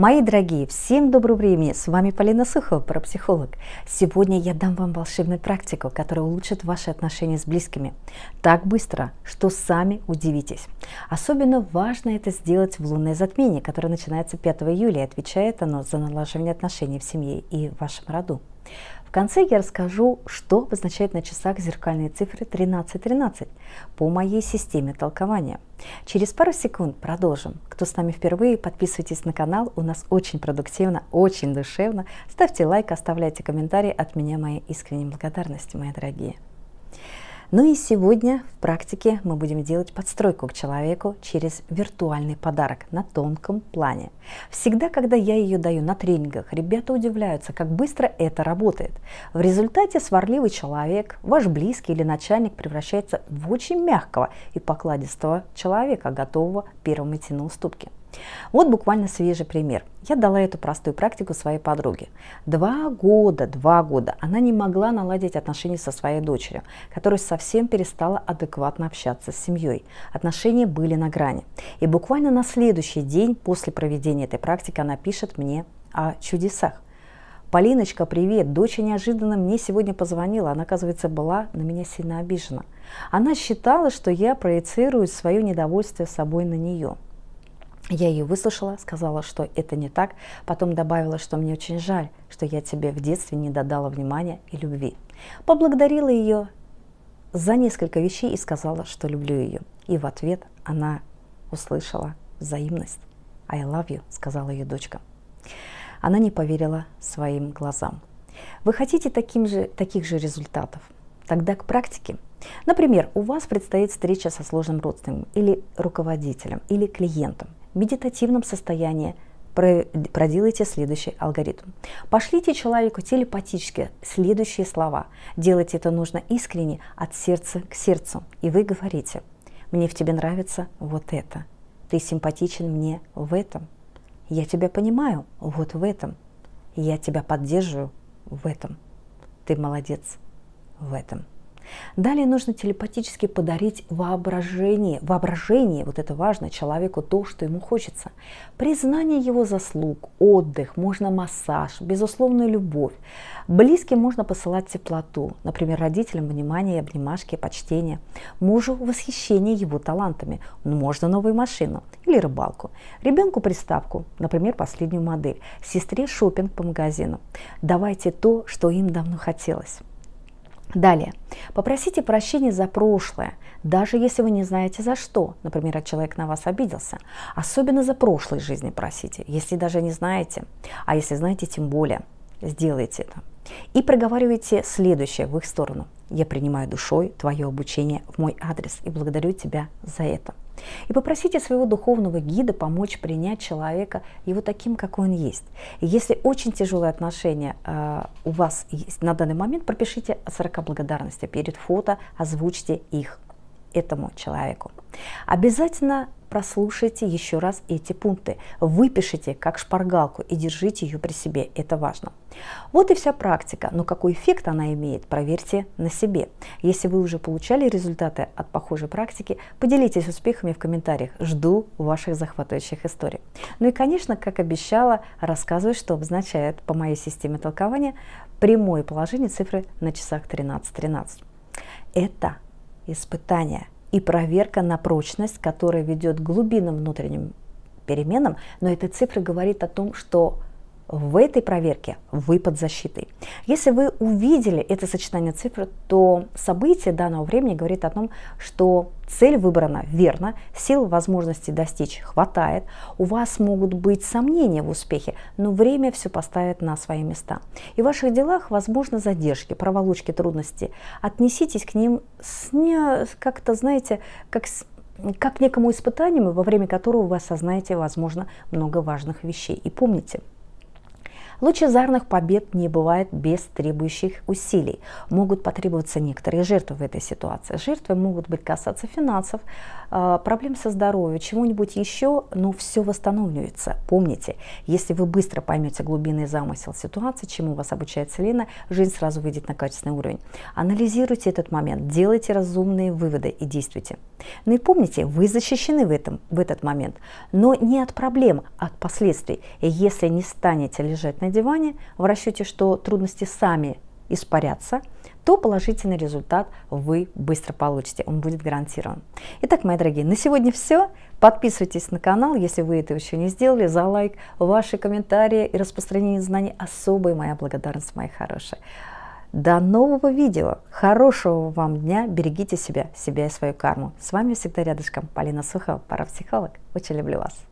Мои дорогие, всем доброго времени! С вами Полина Сухова, парапсихолог. Сегодня я дам вам волшебную практику, которая улучшит ваши отношения с близкими. Так быстро, что сами удивитесь. Особенно важно это сделать в лунное затмение, которое начинается 5 июля, и отвечает оно за налаживание отношений в семье и в вашем роду. В конце я расскажу, что обозначает на часах зеркальные цифры 1313 по моей системе толкования. Через пару секунд продолжим. Кто с нами впервые, подписывайтесь на канал. У нас очень продуктивно, очень душевно. Ставьте лайк, оставляйте комментарии. От меня мои искренние благодарности, мои дорогие. Ну и сегодня в практике мы будем делать подстройку к человеку через виртуальный подарок на тонком плане. Всегда, когда я ее даю на тренингах, ребята удивляются, как быстро это работает. В результате сварливый человек, ваш близкий или начальник превращается в очень мягкого и покладистого человека, готового первым идти на уступки. Вот буквально свежий пример. Я дала эту простую практику своей подруге. Два года, два года она не могла наладить отношения со своей дочерью, которая совсем перестала адекватно общаться с семьей. Отношения были на грани. И буквально на следующий день после проведения этой практики она пишет мне о чудесах. Полиночка, привет. Дочь неожиданно мне сегодня позвонила. Она, оказывается, была на меня сильно обижена. Она считала, что я проецирую свое недовольство собой на нее. Я ее выслушала, сказала, что это не так, потом добавила, что мне очень жаль, что я тебе в детстве не додала внимания и любви. Поблагодарила ее за несколько вещей и сказала, что люблю ее. И в ответ она услышала взаимность. «I love you», сказала ее дочка. Она не поверила своим глазам. Вы хотите таким же, таких же результатов? Тогда к практике – Например, у вас предстоит встреча со сложным родственником или руководителем или клиентом медитативном состоянии проделайте следующий алгоритм. Пошлите человеку телепатически следующие слова. Делать это нужно искренне, от сердца к сердцу. И вы говорите, мне в тебе нравится вот это. Ты симпатичен мне в этом. Я тебя понимаю вот в этом. Я тебя поддерживаю в этом. Ты молодец в этом. Далее нужно телепатически подарить воображение, воображение, вот это важно, человеку то, что ему хочется. Признание его заслуг, отдых, можно массаж, безусловную любовь. Близким можно посылать теплоту, например, родителям внимание, обнимашки, почтение. Мужу восхищение его талантами, ну, можно новую машину или рыбалку. Ребенку приставку, например, последнюю модель. Сестре шопинг по магазину. Давайте то, что им давно хотелось. Далее. Попросите прощения за прошлое, даже если вы не знаете за что. Например, а человек на вас обиделся. Особенно за прошлой жизни просите, если даже не знаете. А если знаете, тем более сделайте это. И проговаривайте следующее в их сторону. Я принимаю душой твое обучение в мой адрес и благодарю тебя за это. И попросите своего духовного гида помочь принять человека его таким, какой он есть. И если очень тяжелые отношения э, у вас есть на данный момент, пропишите 40 благодарностей перед фото, озвучьте их этому человеку. Обязательно прослушайте еще раз эти пункты, выпишите как шпаргалку и держите ее при себе, это важно. Вот и вся практика, но какой эффект она имеет, проверьте на себе. Если вы уже получали результаты от похожей практики, поделитесь успехами в комментариях, жду ваших захватывающих историй. Ну и, конечно, как обещала, рассказываю, что обозначает по моей системе толкования прямое положение цифры на часах 13.13. 13. Это испытание, и проверка на прочность, которая ведет к глубинным внутренним переменам, но эта цифра говорит о том, что в этой проверке вы под защитой. Если вы увидели это сочетание цифр, то событие данного времени говорит о том, что цель выбрана верно, сил, возможностей достичь хватает, у вас могут быть сомнения в успехе, но время все поставит на свои места. И в ваших делах возможны задержки, проволочки, трудности. Отнеситесь к ним с не, как-то, знаете, как с как некому испытанию, во время которого вы осознаете, возможно, много важных вещей. И помните, Лучезарных побед не бывает без требующих усилий. Могут потребоваться некоторые жертвы в этой ситуации. Жертвы могут быть касаться финансов, а, проблем со здоровьем, чего-нибудь еще, но все восстанавливается. Помните, если вы быстро поймете глубинный замысел ситуации, чему вас обучает Селена, жизнь сразу выйдет на качественный уровень. Анализируйте этот момент, делайте разумные выводы и действуйте. Ну и помните, вы защищены в, этом, в этот момент, но не от проблем, а от последствий. И если не станете лежать на диване в расчете, что трудности сами испарятся, то положительный результат вы быстро получите, он будет гарантирован. Итак, мои дорогие, на сегодня все. Подписывайтесь на канал, если вы это еще не сделали, за лайк, ваши комментарии и распространение знаний. Особая моя благодарность, мои хорошие. До нового видео, хорошего вам дня, берегите себя, себя и свою карму. С вами всегда рядышком Полина Сухова, парапсихолог. Очень люблю вас.